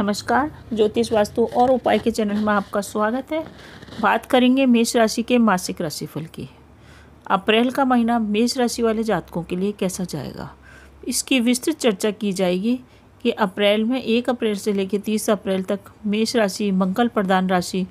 नमस्कार ज्योतिष वास्तु और उपाय के चैनल में आपका स्वागत है बात करेंगे मेष राशि के मासिक राशिफल की अप्रैल का महीना मेष राशि वाले जातकों के लिए कैसा जाएगा इसकी विस्तृत चर्चा की जाएगी कि अप्रैल में एक अप्रैल से लेकर तीस अप्रैल तक मेष राशि मंगल प्रधान राशि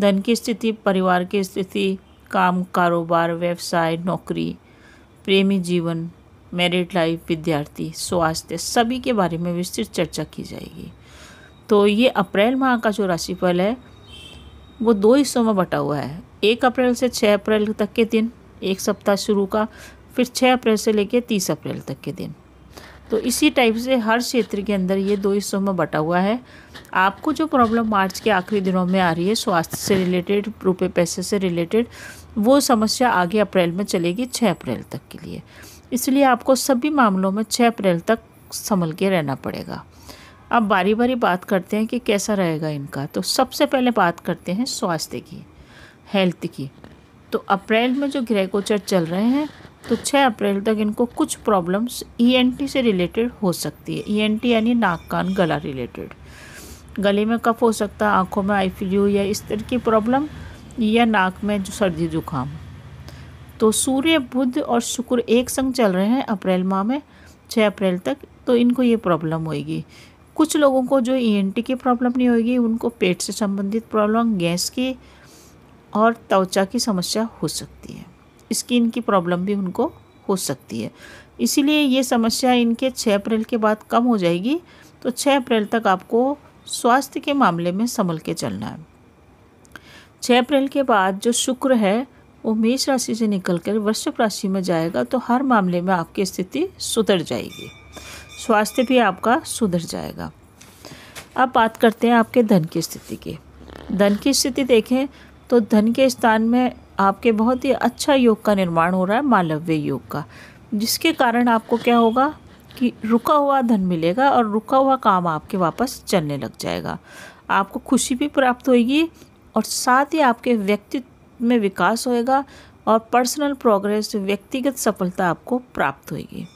धन की स्थिति परिवार की स्थिति काम कारोबार व्यवसाय नौकरी प्रेमी जीवन मैरिड लाइफ विद्यार्थी स्वास्थ्य सभी के बारे में विस्तृत चर्चा की जाएगी तो ये अप्रैल माह का जो राशिफल है वो दो हिस्सों में बटा हुआ है एक अप्रैल से छः अप्रैल तक के दिन एक सप्ताह शुरू का फिर छः अप्रैल से लेकर तीस अप्रैल तक के दिन तो इसी टाइप से हर क्षेत्र के अंदर ये दो हिस्सों में बटा हुआ है आपको जो प्रॉब्लम मार्च के आखिरी दिनों में आ रही है स्वास्थ्य से रिलेटेड रुपये पैसे से रिलेटेड वो समस्या आगे अप्रैल में चलेगी छः अप्रैल तक के लिए इसलिए आपको सभी मामलों में छः अप्रैल तक संभल के रहना पड़ेगा अब बारी बारी बात करते हैं कि कैसा रहेगा इनका तो सबसे पहले बात करते हैं स्वास्थ्य की हेल्थ की तो अप्रैल में जो ग्रह गोचर चल रहे हैं तो 6 अप्रैल तक इनको कुछ प्रॉब्लम्स ईएनटी e से रिलेटेड हो सकती है ईएनटी e यानी नाक कान गला रिलेटेड गले में कफ हो सकता है आँखों में आई फ्लू या इस तरह की प्रॉब्लम या नाक में जो सर्दी जुकाम तो सूर्य बुध और शुक्र एक संग चल रहे हैं अप्रैल माह में 6 अप्रैल तक तो इनको ये प्रॉब्लम होएगी कुछ लोगों को जो टी e की प्रॉब्लम नहीं होगी उनको पेट से संबंधित प्रॉब्लम गैस की और त्वचा की समस्या हो सकती है स्किन की प्रॉब्लम भी उनको हो सकती है इसीलिए ये समस्या इनके 6 अप्रैल के बाद कम हो जाएगी तो 6 अप्रैल तक आपको स्वास्थ्य के मामले में संभल के चलना है 6 अप्रैल के बाद जो शुक्र है वो मेष राशि से निकलकर वृश्चिक राशि में जाएगा तो हर मामले में आपकी स्थिति सुधर जाएगी स्वास्थ्य भी आपका सुधर जाएगा अब बात करते हैं आपके धन की स्थिति की धन की स्थिति देखें तो धन के स्थान में आपके बहुत ही अच्छा योग का निर्माण हो रहा है मालव्य योग का जिसके कारण आपको क्या होगा कि रुका हुआ धन मिलेगा और रुका हुआ काम आपके वापस चलने लग जाएगा आपको खुशी भी प्राप्त होगी और साथ ही आपके व्यक्तित्व में विकास होएगा और पर्सनल प्रोग्रेस व्यक्तिगत सफलता आपको प्राप्त होगी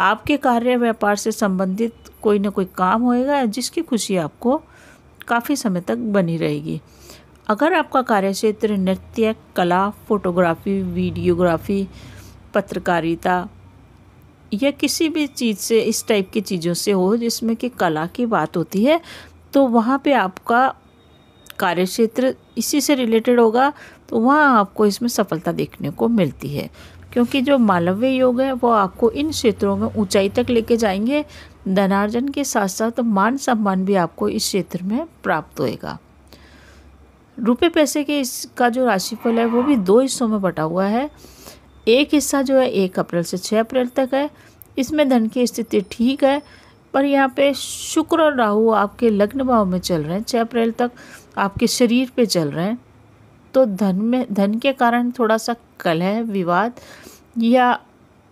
आपके कार्य व्यापार से संबंधित कोई ना कोई काम होएगा जिसकी खुशी आपको काफ़ी समय तक बनी रहेगी अगर आपका कार्य क्षेत्र नृत्य कला फोटोग्राफी वीडियोग्राफी पत्रकारिता या किसी भी चीज़ से इस टाइप की चीज़ों से हो जिसमें कि कला की बात होती है तो वहाँ पे आपका कार्य क्षेत्र इसी से रिलेटेड होगा तो वहाँ आपको इसमें सफलता देखने को मिलती है क्योंकि जो मालव्य योग है वो आपको इन क्षेत्रों में ऊंचाई तक लेके जाएंगे धनार्जन के साथ साथ मान सम्मान भी आपको इस क्षेत्र में प्राप्त होएगा रुपये पैसे के इसका जो राशिफल है वो भी दो हिस्सों में बटा हुआ है एक हिस्सा जो है एक अप्रैल से छः अप्रैल तक है इसमें धन की स्थिति ठीक है पर यहाँ पे शुक्र और राहु आपके लग्न भाव में चल रहे हैं छः अप्रैल तक आपके शरीर पे चल रहे हैं तो धन में धन के कारण थोड़ा सा कलह विवाद या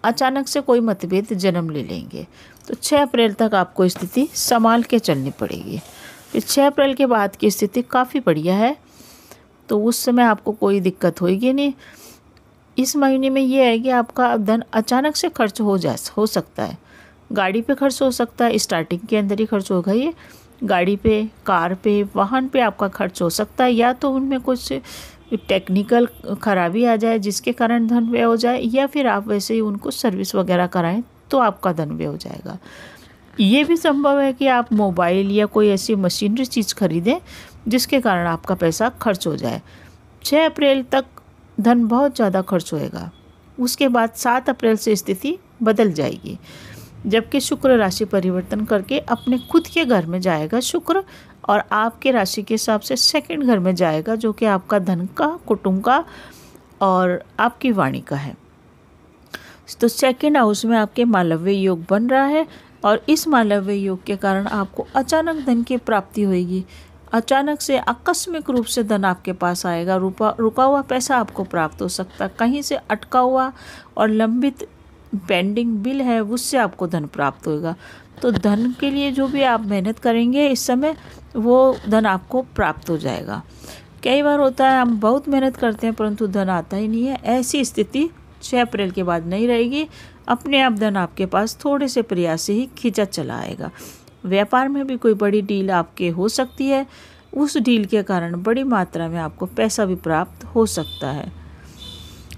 अचानक से कोई मतभेद जन्म ले लेंगे तो 6 अप्रैल तक आपको स्थिति संभाल के चलनी पड़ेगी फिर 6 अप्रैल के बाद की स्थिति काफ़ी बढ़िया है तो उस समय आपको कोई दिक्कत होगी नहीं इस महीने में ये है कि आपका धन अचानक से खर्च हो जा हो सकता है गाड़ी पे खर्च हो सकता है स्टार्टिंग के अंदर ही खर्च होगा ये गाड़ी पे कार पे वाहन पे आपका खर्च हो सकता है या तो उनमें कुछ टेक्निकल खराबी आ जाए जिसके कारण धन व्यय हो जाए या फिर आप वैसे ही उनको सर्विस वगैरह कराएं तो आपका धन व्यय हो जाएगा ये भी संभव है कि आप मोबाइल या कोई ऐसी मशीनरी चीज़ खरीदें जिसके कारण आपका पैसा खर्च हो जाए छः अप्रैल तक धन बहुत ज़्यादा खर्च होएगा उसके बाद सात अप्रैल से स्थिति बदल जाएगी जबकि शुक्र राशि परिवर्तन करके अपने खुद के घर में जाएगा शुक्र और आपके राशि के हिसाब से सेकंड घर में जाएगा जो कि आपका धन का कुटुंब का और आपकी वाणी का है तो सेकंड हाउस में आपके मालव्य योग बन रहा है और इस मालव्य योग के कारण आपको अचानक धन की प्राप्ति होगी अचानक से आकस्मिक रूप से धन आपके पास आएगा रुपा रुका हुआ पैसा आपको प्राप्त हो सकता है कहीं से अटका हुआ और लंबित पेंडिंग बिल है उससे आपको धन प्राप्त होगा तो धन के लिए जो भी आप मेहनत करेंगे इस समय वो धन आपको प्राप्त हो जाएगा कई बार होता है हम बहुत मेहनत करते हैं परंतु धन आता ही नहीं है ऐसी स्थिति छः अप्रैल के बाद नहीं रहेगी अपने आप धन आपके पास थोड़े से प्रयास से ही खींचा चला आएगा व्यापार में भी कोई बड़ी डील आपके हो सकती है उस डील के कारण बड़ी मात्रा में आपको पैसा भी प्राप्त हो सकता है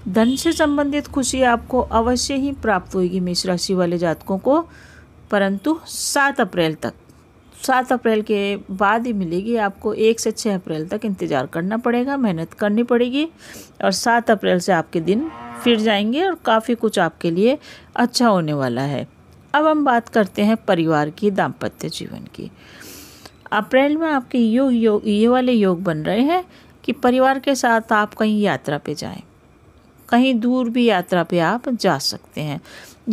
धन से संबंधित खुशी आपको अवश्य ही प्राप्त होगी मेष राशि वाले जातकों को परंतु सात अप्रैल तक सात अप्रैल के बाद ही मिलेगी आपको एक से छः अप्रैल तक इंतज़ार करना पड़ेगा मेहनत करनी पड़ेगी और सात अप्रैल से आपके दिन फिर जाएंगे और काफ़ी कुछ आपके लिए अच्छा होने वाला है अब हम बात करते हैं परिवार की दाम्पत्य जीवन की अप्रैल में आपके योग योग ये वाले योग बन रहे हैं कि परिवार के साथ आप कहीं यात्रा पे जाएं कहीं दूर भी यात्रा पे आप जा सकते हैं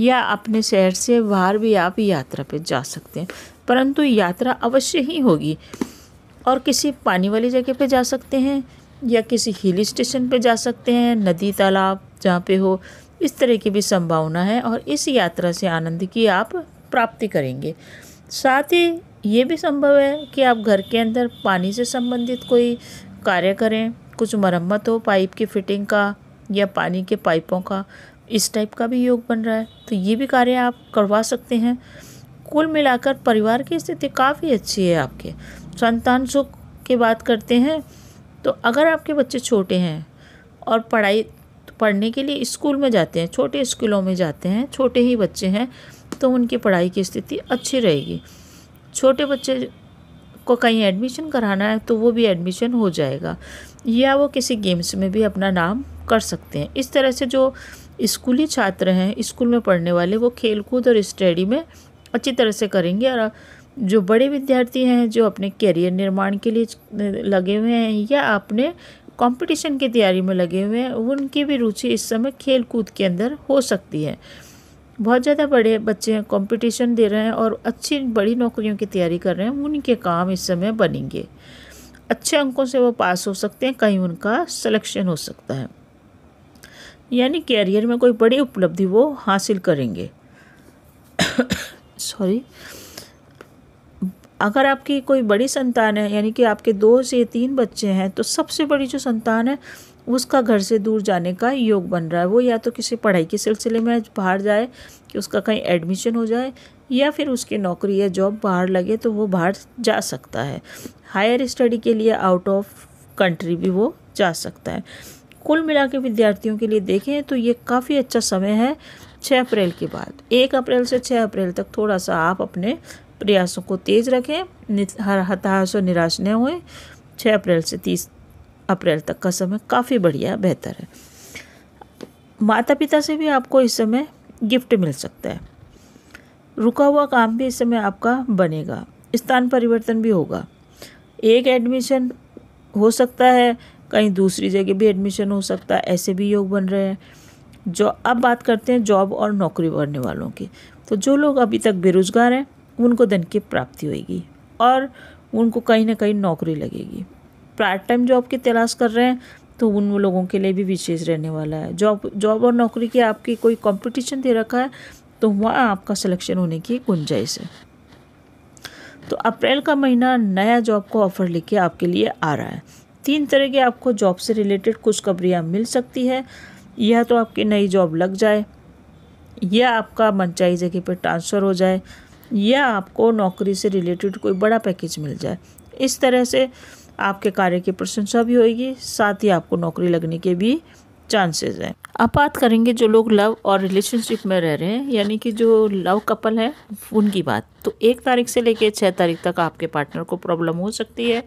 या अपने शहर से बाहर भी आप यात्रा पे जा सकते हैं परंतु यात्रा अवश्य ही होगी और किसी पानी वाली जगह पे जा सकते हैं या किसी हिल स्टेशन पे जा सकते हैं नदी तालाब जहाँ पे हो इस तरह की भी संभावना है और इस यात्रा से आनंद की आप प्राप्ति करेंगे साथ ही ये भी संभव है कि आप घर के अंदर पानी से संबंधित कोई कार्य करें कुछ मरम्मत हो पाइप की फिटिंग का या पानी के पाइपों का इस टाइप का भी योग बन रहा है तो ये भी कार्य आप करवा सकते हैं कुल मिलाकर परिवार की स्थिति काफ़ी अच्छी है आपके संतान सुख की बात करते हैं तो अगर आपके बच्चे छोटे हैं और पढ़ाई पढ़ने के लिए स्कूल में जाते हैं छोटे स्कूलों में जाते हैं छोटे ही बच्चे हैं तो उनकी पढ़ाई की स्थिति अच्छी रहेगी छोटे बच्चे आपको कहीं एडमिशन कराना है तो वो भी एडमिशन हो जाएगा या वो किसी गेम्स में भी अपना नाम कर सकते हैं इस तरह से जो स्कूली छात्र हैं स्कूल में पढ़ने वाले वो खेल कूद और स्टडी में अच्छी तरह से करेंगे और जो बड़े विद्यार्थी हैं जो अपने कैरियर निर्माण के लिए लगे हुए हैं या अपने कंपटीशन की तैयारी में लगे हुए हैं उनकी भी रुचि इस समय खेल कूद के अंदर हो सकती है बहुत ज़्यादा बड़े बच्चे कंपटीशन दे रहे हैं और अच्छी बड़ी नौकरियों की तैयारी कर रहे हैं उनके काम इस समय बनेंगे अच्छे अंकों से वो पास हो सकते हैं कहीं उनका सिलेक्शन हो सकता है यानी कैरियर में कोई बड़ी उपलब्धि वो हासिल करेंगे सॉरी अगर आपकी कोई बड़ी संतान है यानी कि आपके दो से तीन बच्चे हैं तो सबसे बड़ी जो संतान है उसका घर से दूर जाने का योग बन रहा है वो या तो किसी पढ़ाई के सिलसिले में बाहर जाए कि उसका कहीं एडमिशन हो जाए या फिर उसकी नौकरी या जॉब बाहर लगे तो वो बाहर जा सकता है हायर स्टडी के लिए आउट ऑफ कंट्री भी वो जा सकता है कुल मिला के विद्यार्थियों के लिए देखें तो ये काफ़ी अच्छा समय है छः अप्रैल के बाद एक अप्रैल से छः अप्रैल तक थोड़ा सा आप अपने प्रयासों को तेज रखें हर हताश और निराश न हुए छः अप्रैल से तीस अप्रैल तक का समय काफ़ी बढ़िया बेहतर है माता पिता से भी आपको इस समय गिफ्ट मिल सकता है रुका हुआ काम भी इस समय आपका बनेगा स्थान परिवर्तन भी होगा एक एडमिशन हो सकता है कहीं दूसरी जगह भी एडमिशन हो सकता है ऐसे भी योग बन रहे हैं जो अब बात करते हैं जॉब और नौकरी करने वालों की तो जो लोग अभी तक बेरोज़गार हैं उनको धन की प्राप्ति होगी और उनको कहीं ना कहीं नौकरी लगेगी पार्ट टाइम जॉब की तलाश कर रहे हैं तो उन लोगों के लिए भी विशेष रहने वाला है जॉब जॉब और नौकरी की आपकी कोई कंपटीशन दे रखा है तो वहाँ आपका सिलेक्शन होने की गुंजाइश है तो अप्रैल का महीना नया जॉब को ऑफर लेके आपके लिए आ रहा है तीन तरह के आपको जॉब से रिलेटेड खबरियाँ मिल सकती है या तो आपकी नई जॉब लग जाए या आपका मनचाही जगह पर ट्रांसफ़र हो जाए या आपको नौकरी से रिलेटेड कोई बड़ा पैकेज मिल जाए इस तरह से आपके कार्य की प्रशंसा भी होगी साथ ही आपको नौकरी लगने के भी चांसेस हैं आप बात करेंगे जो लोग लव और रिलेशनशिप में रह रहे हैं यानी कि जो लव कपल है उनकी बात तो एक तारीख से लेकर छः तारीख तक आपके पार्टनर को प्रॉब्लम हो सकती है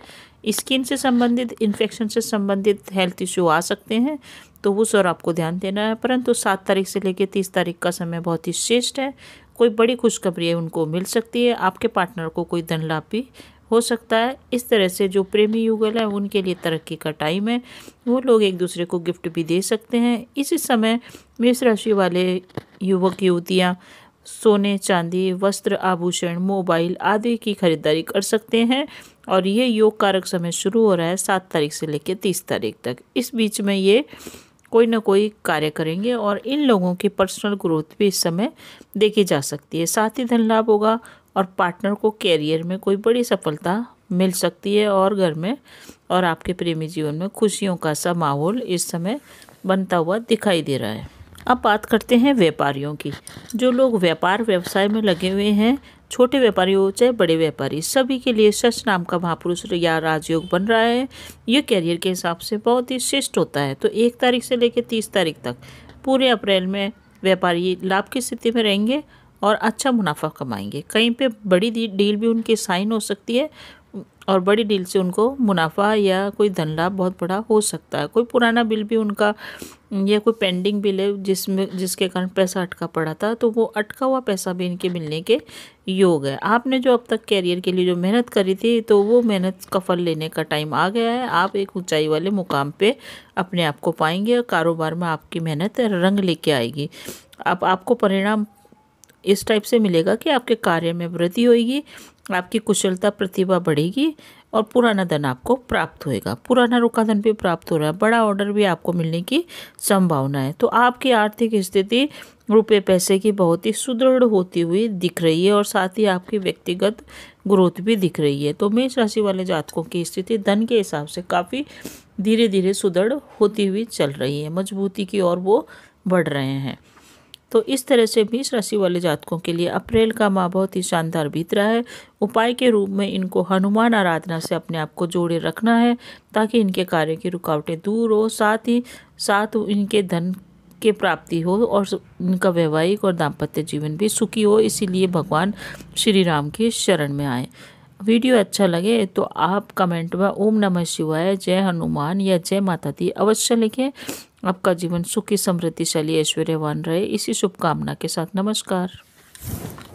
स्किन से संबंधित इन्फेक्शन से संबंधित हेल्थ इश्यू आ सकते हैं तो उस और आपको ध्यान देना है परंतु सात तारीख से लेकर तीस तारीख का समय बहुत ही श्रेष्ठ है कोई बड़ी खुशखबरी उनको मिल सकती है आपके पार्टनर को कोई धन लाभ भी हो सकता है इस तरह से जो प्रेमी युगल है उनके लिए तरक्की का टाइम है वो लोग एक दूसरे को गिफ्ट भी दे सकते हैं इसी समय मेष राशि वाले युवक युवतियाँ सोने चांदी वस्त्र आभूषण मोबाइल आदि की खरीदारी कर सकते हैं और ये योग कारक समय शुरू हो रहा है सात तारीख से लेकर तीस तारीख तक इस बीच में ये कोई ना कोई कार्य करेंगे और इन लोगों की पर्सनल ग्रोथ भी इस समय देखी जा सकती है साथ ही धन लाभ होगा और पार्टनर को कैरियर में कोई बड़ी सफलता मिल सकती है और घर में और आपके प्रेमी जीवन में खुशियों का सा माहौल इस समय बनता हुआ दिखाई दे रहा है अब बात करते हैं व्यापारियों की जो लोग व्यापार व्यवसाय में लगे हुए हैं छोटे व्यापारी हो चाहे बड़े व्यापारी सभी के लिए सच नाम का महापुरुष या राजयोग बन रहा है ये कैरियर के हिसाब से बहुत ही श्रेष्ठ होता है तो एक तारीख से लेकर तीस तारीख तक पूरे अप्रैल में व्यापारी लाभ की स्थिति में रहेंगे और अच्छा मुनाफा कमाएंगे कहीं पे बड़ी डील भी उनकी साइन हो सकती है और बड़ी डील से उनको मुनाफा या कोई धन लाभ बहुत बड़ा हो सकता है कोई पुराना बिल भी उनका या कोई पेंडिंग बिल है जिसमें जिसके कारण पैसा अटका पड़ा था तो वो अटका हुआ पैसा भी इनके मिलने के योग है आपने जो अब तक कैरियर के लिए जो मेहनत करी थी तो वो मेहनत का फल लेने का टाइम आ गया है आप एक ऊंचाई वाले मुकाम पे अपने आप को पाएंगे और कारोबार में आपकी मेहनत रंग लेके आएगी अब आपको परिणाम इस टाइप से मिलेगा कि आपके कार्य में वृद्धि होगी आपकी कुशलता प्रतिभा बढ़ेगी और पुराना धन आपको प्राप्त होएगा पुराना रुका धन भी प्राप्त हो रहा है बड़ा ऑर्डर भी आपको मिलने की संभावना है तो आपकी आर्थिक स्थिति रुपये पैसे की बहुत ही सुदृढ़ होती हुई दिख रही है और साथ ही आपकी व्यक्तिगत ग्रोथ भी दिख रही है तो मेष राशि वाले जातकों की स्थिति धन के हिसाब से काफ़ी धीरे धीरे सुदृढ़ होती हुई चल रही है मजबूती की ओर वो बढ़ रहे हैं तो इस तरह से बीस राशि वाले जातकों के लिए अप्रैल का माह बहुत ही शानदार बीत रहा है उपाय के रूप में इनको हनुमान आराधना से अपने आप को जोड़े रखना है ताकि इनके कार्य की रुकावटें दूर हो साथ ही साथ इनके धन के प्राप्ति हो और इनका वैवाहिक और दाम्पत्य जीवन भी सुखी हो इसीलिए भगवान श्री राम के शरण में आए वीडियो अच्छा लगे तो आप कमेंट में ओम नमः शिवाय जय हनुमान या जय माता दी अवश्य लिखें आपका जीवन सुखी समृद्धिशाली ऐश्वर्यवान रहे इसी शुभकामना के साथ नमस्कार